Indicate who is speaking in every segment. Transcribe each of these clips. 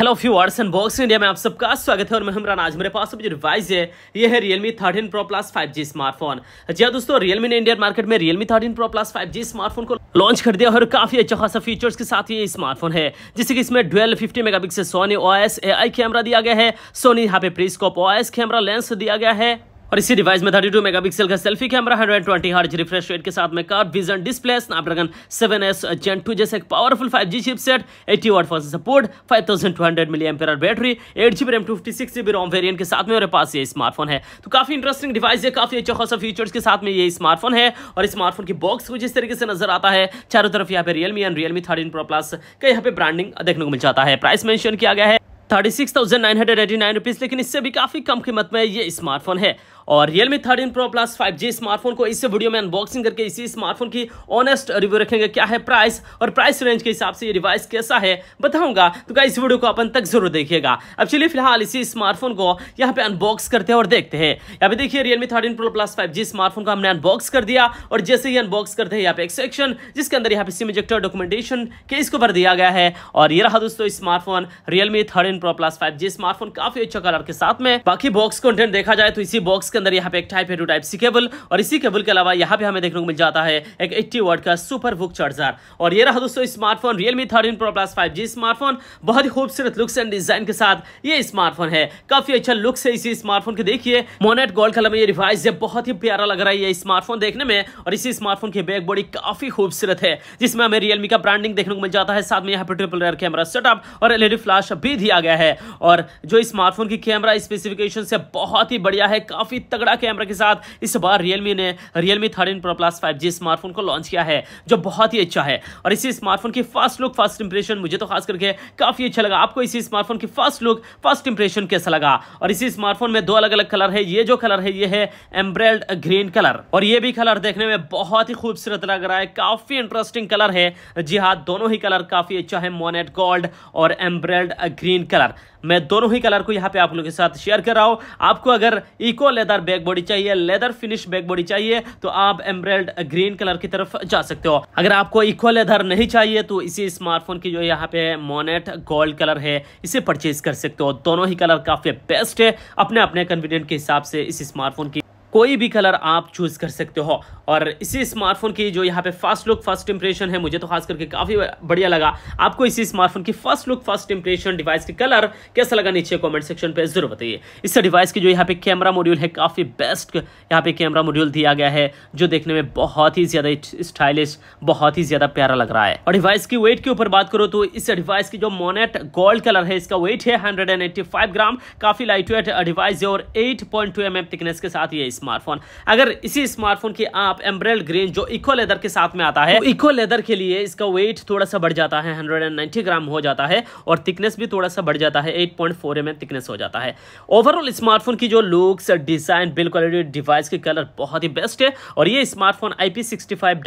Speaker 1: hello words and box India में आप सबका स्वागत है और मैं हमरान आज मेरे पास जो डिवाइस है ये है Realme thirteen pro plus five G smartphone जी हाँ दोस्तों रियलमी ने इंडियन मार्केट में Realme thirteen pro plus five G smartphone को लॉन्च कर दिया और काफी अच्छा खासा फीचर्स के साथ ये स्मार्टफोन है जैसे कि इसमें twelve fifty mega pixel Sony O S camera दिया गया है सोनी यहाँ पे प्रीस्कोप ओ कैमरा लेंस दिया गया है और इसी डिवाइस में 32 मेगापिक्सल का सेल्फी कैमरा 120 हर्ज रिफ्रेश रेट के साथ में curved vision display Snapdragon 7s Gen two जैसे एक powerful 5G chipset 80 watt for support 5200 mAh battery 8GB RAM fifty ROM variant के साथ में मेरे पास ये स्मार्टफोन है तो काफी इंटरेस्टिंग डिवाइस है काफी अच्छा खासा फीचर्स के साथ में ये स्मार्टफोन है और स्मार्टफोन की बॉक्स को जिस तरीके से नजर आता है चारों तरफ यहाँ पे Realme and Realme thirteen pro plus का यहाँ पे ब्रांडिंग देखने को मिल जाता है प्राइस मेंशन किया गया है thirty six thousand nine hundred eighty nine rupees लेकिन इससे भी काफ़ी कम कीमत में ये स्मार्टफोन है और Realme 13 Pro Plus 5G smartphone को इस वीडियो में अनबॉक्सिंग करके इसी स्मार्टफोन की ऑनेस्ट रिव्यू रखेंगे क्या है प्राइस और प्राइस रेंज के हिसाब से ये डिवाइस कैसा है बताऊंगा तो क्या इस वीडियो को अपन तक जरूर देखिएगा अब चलिए फिलहाल इसी स्मार्टफोन को यहाँ पे अनबॉक्स करते हैं और देखते हैं यहाँ पे देखिए Realme thirteen pro plus five smartphone को हमने अनबॉक्स कर दिया और जैसे ही अनबॉक्स करते हैं यहाँ पे एक सेक्शन जिसके अंदर यहाँ पे सिम इजेक्टर डॉक्यूमेंटेशन के इसको भर दिया गया है और ये रहा दोस्तों smartphone Realme thirteen pro plus five smartphone काफी अच्छा कलर के साथ में बाकी बॉक्स कंटेंट देखा जाए तो इसी बॉक्स इसके अंदर यहाँ पे एक टाइप है टू टाइप सी केबल और इसी केबल के अलावा यहाँ पे हमें देखने को मिल जाता है एक एट्टी वर्ड का सुपर बुक चार्जर और ये रहा दोस्तों smartphone Realme thirteen pro plus five smartphone बहुत ही खूबसूरत लुक्स एंड डिजाइन के साथ ये स्मार्टफोन है काफी अच्छा लुक्स है इसी स्मार्टफोन के देखिए मोनेट गोल्ड कलर में ये रिवाइज है बहुत ही प्यारा लग रहा है ये स्मार्टफोन देखने में और इसी स्मार्टफोन की बैक बॉडी काफी खूबसूरत है जिसमें हमें रियलमी का ब्रांडिंग देखने को मिल जाता है साथ में यहाँ पर ट्रिपल रेयर कैमरा सेटअप और एलईडी फ्लैश भी दिया गया है और जो स्मार्टफोन की कैमरा स्पेसिफिकेशन से बहुत ही बढ़िया है काफी तगड़ा कैमरा के साथ इस बार रियलमी ने Realme thirteen pro plus five smartphone को लॉन्च किया है जो बहुत ही अच्छा है और इसी स्मार्टफोन की फर्स्ट लुक फर्स्ट इंप्रेशन मुझे तो खास करके काफी अच्छा लगा आपको इसी स्मार्टफोन की फर्स्ट लुक फर्स्ट इंप्रेशन कैसा लगा और इसी स्मार्टफोन में दो अलग अलग कलर है ये जो कलर है ये है एम्ब्रेल्ड ग्रीन कलर और ये भी कलर देखने में बहुत ही खूबसूरत लग रहा है काफी इंटरेस्टिंग कलर है जी हाँ दोनों ही कलर काफी अच्छा है मोनेट गोल्ड और एम्ब्रेल्ड ग्रीन कलर मैं दोनों ही कलर को यहाँ पे आप लोगों के साथ शेयर कर रहा हूँ आपको अगर eco leather leather back body चाहिए लेदर फिनिश बैक बॉडी चाहिए तो आप एम्ब्रेल्ड ग्रीन कलर की तरफ जा सकते हो अगर आपको इक्वल लेदर नहीं चाहिए तो इसी स्मार्टफोन की जो यहाँ पे मोनेट गोल्ड कलर है इसे परचेज कर सकते हो दोनों ही कलर काफी बेस्ट है अपने अपने कन्वीनियंट के हिसाब से इस स्मार्टफोन की कोई भी कलर आप चूज़ कर सकते हो और इसी स्मार्टफोन की जो यहाँ पे फर्स्ट लुक फर्स्ट इंप्रेशन है मुझे तो खास करके काफ़ी बढ़िया लगा आपको इसी स्मार्टफोन की first look first impression device के कलर कैसा लगा नीचे कमेंट सेक्शन पे जरूर बताइए इस डिवाइस की जो यहाँ पे कैमरा मॉड्यूल है काफ़ी बेस्ट यहाँ पे कैमरा मॉड्यूल दिया गया है जो देखने में बहुत ही ज़्यादा स्टाइलिश बहुत ही ज़्यादा प्यारा लग रहा है और डिवाइस की वेट के ऊपर बात करो तो इस डिवाइस की जो मोनेट गोल्ड कलर है इसका वेट है हंड्रेड ग्राम काफ़ी लाइट वेट डिवाइस है और एट पॉइंट थिकनेस के साथ ये स्मार्टफोन अगर इसी स्मार्टफोन की आप एम्ब्रेल ग्रीन जो इको लेदर के साथ में आता है तो इको लेदर के लिए इसका वेट थोड़ा सा बढ़ जाता है हंड्रेड ग्राम हो जाता है और थिकनेस भी थोड़ा सा बढ़ जाता है eight point four M thickness हो जाता है ओवरऑल स्मार्टफोन की जो looks design build quality device की कलर बहुत ही बेस्ट है और ये smartphone I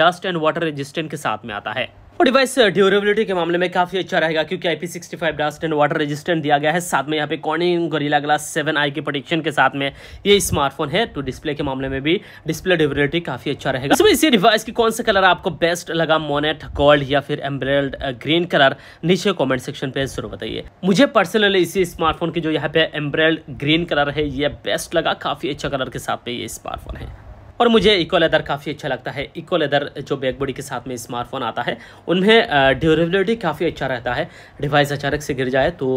Speaker 1: dust and water resistant के साथ में आता है और डिवाइस ड्यूरेबिलिटी uh, के मामले में काफ़ी अच्छा रहेगा क्योंकि I P sixty five blast and water resistant दिया गया है साथ में यहाँ पे Corning Gorilla Glass seven I के प्रोटेक्शन के साथ में ये स्मार्टफोन है तो डिस्प्ले के मामले में भी डिस्प्ले ड्यूरेबिलिटी काफ़ी अच्छा रहेगा इसमें तो इसी डिवाइस की कौन सा कलर आपको बेस्ट लगा मोनेट गोल्ड या फिर एम्ब्रेल्ड ग्रीन कलर नीचे कॉमेंट सेक्शन पे जरूर बताइए मुझे पर्सनली इसी स्मार्टफोन की जो यहाँ पे एम्ब्रेल्ड ग्रीन कलर है ये बेस्ट लगा काफ़ी अच्छा कलर के साथ में ये स्मार्टफोन है और मुझे इको लेदर काफ़ी अच्छा लगता है इको लेदर जो बैक बॉडी के साथ में स्मार्टफोन आता है उनमें ड्यूरेबिलिटी काफ़ी अच्छा रहता है डिवाइस अचानक से गिर जाए तो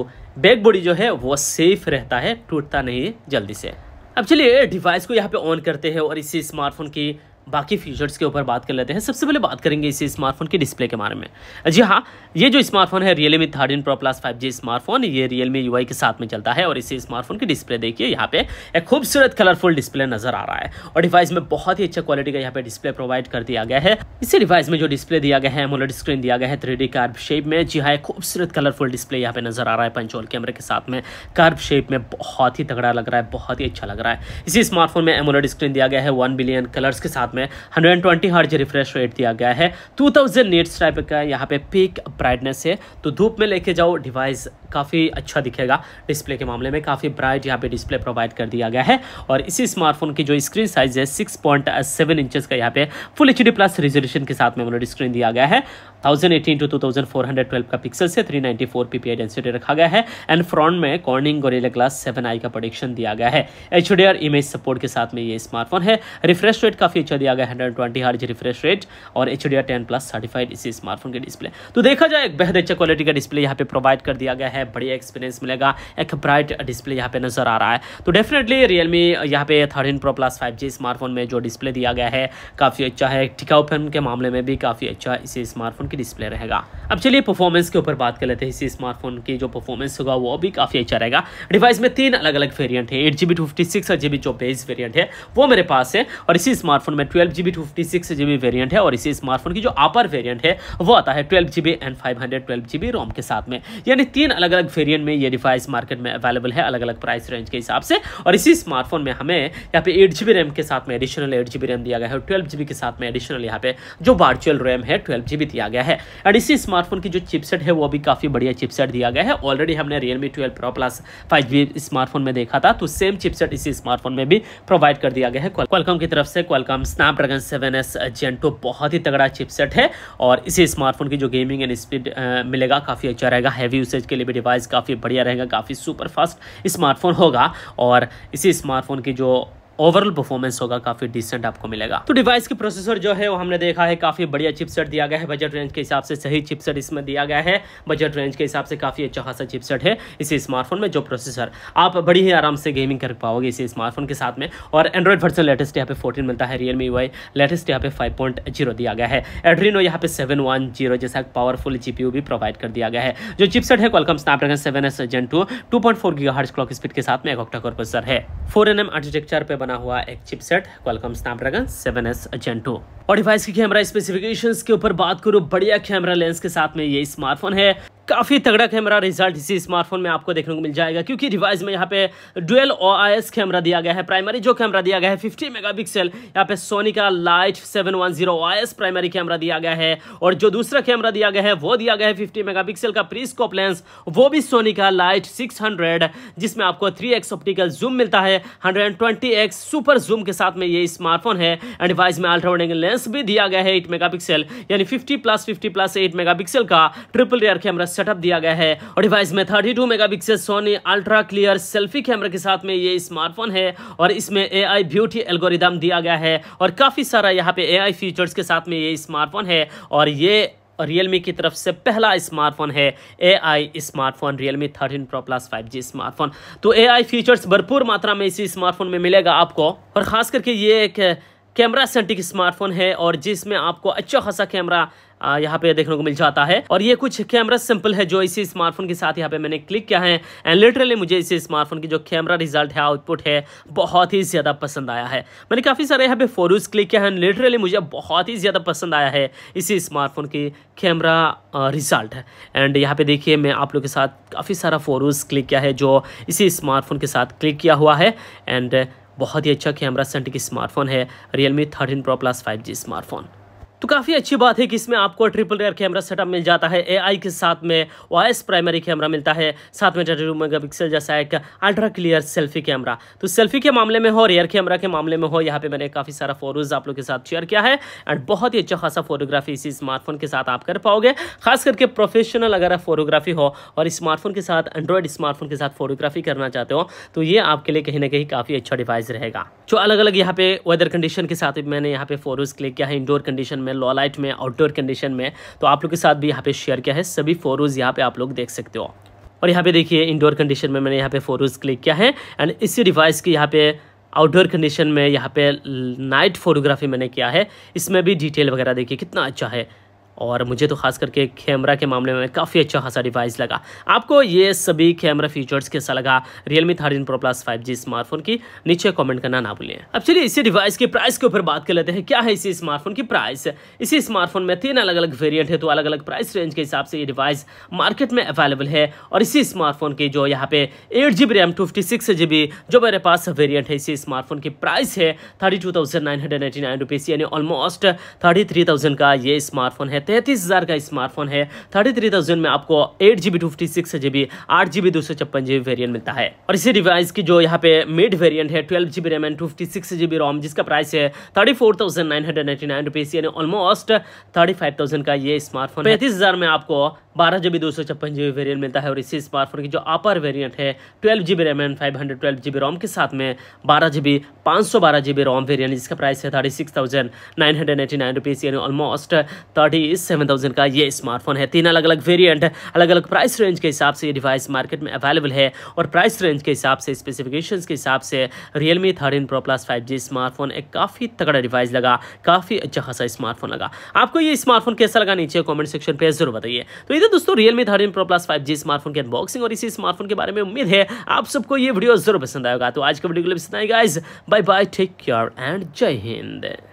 Speaker 1: बैक बॉडी जो है वो सेफ रहता है टूटता नहीं जल्दी से अब चलिए डिवाइस को यहाँ पे ऑन करते हैं और इसी स्मार्टफोन की बाकी फीचर्स के ऊपर बात कर लेते हैं सबसे पहले बात करेंगे इसी स्मार्टफोन के डिस्प्ले के बारे में जी हाँ ये जो स्मार्टफोन है Realme thirteen pro plus five G smartphone ये रियलमी यू के साथ में चलता है और इसी स्मार्टफोन की डिस्प्ले देखिए यहाँ पे एक खूबसूरत कलरफुल डिस्प्ले नजर आ रहा है और डिवाइस में बहुत ही अच्छा क्वालिटी का यहाँ पे डिस्प्ले प्रोवाइड कर दिया गया है इसी डिवाइस में जो डिस्प्ले दिया गया है मोलड स्क्रीन दिया गया है थ्री कार्ब शेप में जी हाँ खूबसूरत कलरफुल डिस्प्ले यहाँ पे नजर आ रहा है पंचोल कैमरे के साथ में कार्ब शेप में बहुत ही तगड़ा लग रहा है बहुत ही अच्छा लग रहा है इसी स्मार्टफोन में एमोलड स्क्रीन दिया गया है वन बिलियन कलर्स के साथ साथ में 120 हर्ज रिफ्रेश रेट दिया गया है 2000 थाउजेंड नेट्स टाइप का यहाँ पे पीक ब्राइटनेस है तो धूप में लेके जाओ डिवाइस काफ़ी अच्छा दिखेगा डिस्प्ले के मामले में काफ़ी ब्राइट यहाँ पे डिस्प्ले प्रोवाइड कर दिया गया है और इसी स्मार्टफोन की जो स्क्रीन साइज है सिक्स पॉइंट सेवन इंचज़ का यहाँ पे फुल एच प्लस रिजोल्यूशन के साथ मेमोरेड स्क्रीन दिया गया है thousand eighteen two two thousand four hundred twelve का पिक्सल से three ninety four PPI density रखा गया है एंड फ्रंट में Corning Gorilla Glass seven I का प्रोडिक्शन दिया गया है एच इमेज सपोर्ट के साथ में ये स्मार्टफोन है रिफ्रेश रेट काफी अच्छा दिया गया hundred twenty hertz refresh rate और H D R ten plus certified इसी स्मार्टफोन के डिस्प्ले तो देखा जाए एक बेहद अच्छा क्वालिटी का डिस्प्ले यहाँ पे प्रोवाइड कर दिया गया है बढ़िया एक्सपीरियंस मिलेगा एक ब्राइट डिस्प्ले यहाँ पे नजर आ रहा है तो डेफिनेटली रियलमी यहाँ पे thirteen pro plus five smartphone में जो डिस्प्ले दिया गया है काफी अच्छा है टिकाऊपन के मामले में भी काफी अच्छा इसी स्मार्टफोन की डिस्प्ले रहेगा अब चलिए परफॉर्मेंस के ऊपर बात कर लेते हैं इसी स्मार्टफोन की जो परफॉर्मेंस होगा वो भी काफ़ी अच्छा रहेगा डिवाइस में तीन अलग अलग वेरियंट है eight GB fifty six GB जो बेस वेरियंट है वो मेरे पास है और इसी स्मार्टफोन में twelve GB fifty six GB variant है और इसी स्मार्टफोन की जो अपर वेरियंट है वो आता है twelve GB and five hundred twelve GB ROM के साथ में यानी तीन अलग अलग वेरियंट में ये डिवाइस मार्केट में अवेलेबल है अलग अलग प्राइस रेंज के हिसाब से और इसी स्मार्टफोन में हमें यहाँ पे एट जीबी रैम के साथ में एडिशनल एट जीबी रैम दिया गया है ट्वेल्व जीबी के साथ में एडिशनल यहाँ पे जो वर्चुअल रैम है ट्वेल्व जीबी दिया गया गया है एंड इसी स्मार्टफोन की जो चिपसेट है वो भी काफ़ी बढ़िया चिपसेट दिया गया है ऑलरेडी हमने Realme twelve pro plus five smartphone में देखा था तो सेम चिपसेट इसी स्मार्टफोन में भी प्रोवाइड कर दिया गया है क्वालकॉम की तरफ से क्वालकॉम स्नैपड्रैगन सेवन एस बहुत ही तगड़ा चिपसेट है और इसी स्मार्टफोन की जो गेमिंग एंड स्पीड मिलेगा काफ़ी अच्छा रहेगा हैवी यूसेज के लिए भी डिवाइस काफ़ी बढ़िया रहेगा काफ़ी सुपर फास्ट स्मार्टफोन होगा और इसी स्मार्टफोन की जो ओवरऑल परफॉर्मेंस होगा काफी डिसेंट आपको मिलेगा तो डिवाइस के प्रोसेसर जो है वो हमने देखा है काफी बढ़िया चिपसेट दिया गया है बजट रेंज के हिसाब से सही चिपसेट इसमें दिया गया है बजट रेंज के हिसाब से काफी अच्छा खासा चिपसेट है इसी स्मार्टफोन में जो प्रोसेसर आप बड़ी ही आराम से गेमिंग कर पाओगे इसी स्मार्टफोन के साथ में और एंड्रॉइड वर्सन लेटेस्ट यहाँ पे फोर्टीन मिलता है रियलमी वाई लेटेस्ट यहाँ पे फाइव पॉइंट जीरो दिया गया है एड्रीनो यहाँ पे सेवन वन जीरो जैसा पावरफुल जीपी भी प्रोवाइड कर दिया गया है जो चिपसेट है Qualcomm Snapdragon seven S Gen two two point four clock speed के साथ में एक ऑक्टा प्रोसेसर है फोर एन आर्किटेक्चर बना हुआ एक chipset Qualcomm Snapdragon 7s Gen two और डिवाइस की कैमरा स्पेसिफिकेशंस के ऊपर बात करूँ बढ़िया कैमरा लेंस के साथ में ये स्मार्टफोन है काफ़ी तगड़ा कैमरा रिजल्ट इसी स्मार्टफोन में आपको देखने को मिल जाएगा क्योंकि रिवाइज में यहाँ पे डुअल ओ कैमरा दिया गया है प्राइमरी जो कैमरा दिया गया है 50 मेगापिक्सल यहाँ पे सोनी का लाइट 710 वन प्राइमरी कैमरा दिया गया है और जो दूसरा कैमरा दिया गया है वो दिया गया है 50 मेगापिक्सल का प्रीस्कोप लेंस वो भी सोनी का लाइट सिक्स जिसमें आपको थ्री ऑप्टिकल जूम मिलता है हंड्रेड सुपर जूम के साथ में ये स्मार्टफोन है एंड डिवाइस में अल्ट्रा लेंस भी दिया गया है एट मेगा यानी fifty plus fifty plus eight mega का ट्रिपल रेयर कैमरा सेटअप दिया गया है और डिवाइस में 32 megapixel Sony ultra clear selfie camera के साथ में ये स्मार्टफोन है और इसमें एआई ब्यूटी एल्गोरिदम दिया गया है और काफ़ी सारा यहाँ पे एआई फीचर्स के साथ में ये स्मार्टफोन है और ये रियलमी की तरफ से पहला स्मार्टफोन है A I smartphone Realme thirteen pro plus five G smartphone तो ए आई फीचर्स भरपूर मात्रा में इसी स्मार्टफोन में मिलेगा आपको और ख़ास करके ये एक कैमरा सेंटिक स्मार्टफोन है और जिसमें आपको अच्छा खासा कैमरा यहाँ पे देखने को मिल जाता है और ये कुछ कैमरा सिंपल है जो इसी स्मार्टफोन के साथ यहाँ पे मैंने क्लिक किया है एंड लिटरली मुझे इसी स्मार्टफोन की जो कैमरा रिजल्ट है आउटपुट है बहुत ही ज़्यादा पसंद आया है मैंने काफ़ी सारे यहाँ पे फोटोज़ क्लिक किया है लिटरली मुझे बहुत ही ज़्यादा पसंद आया है इसी स्मार्टफोन की कैमरा रिजल्ट है एंड यहाँ पे देखिए मैं आप लोग के साथ काफ़ी सारा फोटोज़ क्लिक किया है जो इसी स्मार्टफोन के साथ क्लिक किया हुआ है एंड बहुत ही अच्छा कैमरा की स्मार्टफोन है Realme thirteen pro plus five G smartphone तो काफ़ी अच्छी बात है कि इसमें आपको ट्रिपल रेयर कैमरा सेटअप मिल जाता है एआई के साथ में वॉयस प्राइमरी कैमरा मिलता है साथ में थर्टी मेगा पिक्सल जैसा एक अल्ट्रा क्लियर सेल्फी कैमरा तो सेल्फी के मामले में हो रेयर कैमरा के मामले में हो यहाँ पे मैंने काफ़ी सारा फोटोज आप लोग के साथ शेयर किया है एंड बहुत ही अच्छा खासा फोटोग्राफी इसी स्मार्टफोन के साथ आप कर पाओगे खास करके प्रोफेशनल अगर आप फोटोग्राफी हो और स्मार्टफोन के साथ एंड्रॉयड स्मार्टफोन के साथ फोटोग्राफी करना चाहते हो तो ये आपके लिए कहीं ना कहीं काफ़ी अच्छा डिवाइस रहेगा जो अलग अलग यहाँ पे वेदर कंडीशन के साथ मैंने यहाँ पे फोटोज क्लिक किया है इंडोर कंडीशन में है लॉ लाइट में आउटडोर कंडीशन में तो आप लोग के साथ भी यहाँ पे शेयर किया है सभी फोटोज यहाँ पे आप लोग देख सकते हो और यहाँ पे देखिए इंडोर कंडीशन में मैंने यहाँ पे फोटोज क्लिक किया है एंड इसी डिवाइस के यहाँ पे आउटडोर कंडीशन में यहाँ पे नाइट फोटोग्राफी मैंने किया है इसमें भी डिटेल वगैरह देखिए कितना अच्छा है और मुझे तो खास करके कैमरा के मामले में काफ़ी अच्छा खासा डिवाइस लगा आपको ये सभी कैमरा फीचर्स कैसा लगा Realme thirteen pro plus five G smartphone की नीचे कमेंट करना ना भूलें अब चलिए इसी डिवाइस के प्राइस के ऊपर बात कर लेते हैं क्या है इसी स्मार्टफोन की प्राइस इसी स्मार्टफोन में तीन अलग अलग वेरियंट है तो अलग अलग प्राइस रेंज के हिसाब से ये डिवाइस मार्केट में अवेलेबल है और इसी स्मार्टफोन की जो यहाँ पे eight G B RAM two six G जो मेरे पास वेरियंट है इसी स्मार्टफोन की प्राइस है thirty two thousand nine hundred nine यानी ऑलमोस्ट थर्टी थ्री थाउजेंड का ये स्मार्टफोन है तैतीस हज़ार का स्मार्टफोन है थर्टी थ्री थाउजेंड में आपको eight GB two fifty six GB आठ जीबी दो सौ छप्पन जीबी वेरियंट मिलता है और इसी डिवाइस की जो यहाँ पे मिड वेरियंट है twelve GB RAM and two fifty six GB ROM जिसका प्राइस है thirty four thousand nine hundred ninety nine rupees यानी ऑलमोस्ट थर्टी फाइव थाउजेंड का ये स्मार्टफोन पैंतीस हज़ार में आपको बारह जीबी दो सौ छप्पन जीबी वेरियंट मिलता है और इसी स्मार्टफोन की जो अपर वेरियंट है twelve GB RAM and five hundred twelve GB ROM के साथ में बारह जीबी पांच सौ बारह जीबी रोम वेरियंट जिसका प्राइस है thirty six thousand nine hundred ninety nine rupees यानी almost thirty G seven thousand का ये स्मार्टफोन है तीन अलग अलग वेरियंट अलग अलग प्राइस रेंज के हिसाब से ये डिवाइस मार्केट में अवेलेबल है और प्राइस रेंज के हिसाब से स्पेसिफिकेशन के हिसाब से Realme thirteen pro plus five smartphone एक काफ़ी तगड़ा डिवाइस लगा काफ़ी अच्छा खासा स्मार्टफोन लगा आपको ये स्मार्टफोन कैसा लगा नीचे कॉमेंट सेक्शन पर जरूर बताइए तो इधर दोस्तों Realme thirteen pro plus five smartphone की अनबॉक्सिंग और इसी स्मार्टफोन के बारे में उम्मीद है आप सबको ये वीडियो जरूर पसंद आएगा तो आज का वीडियो के लिए पसंद आएगा bye bye take care and Jai Hind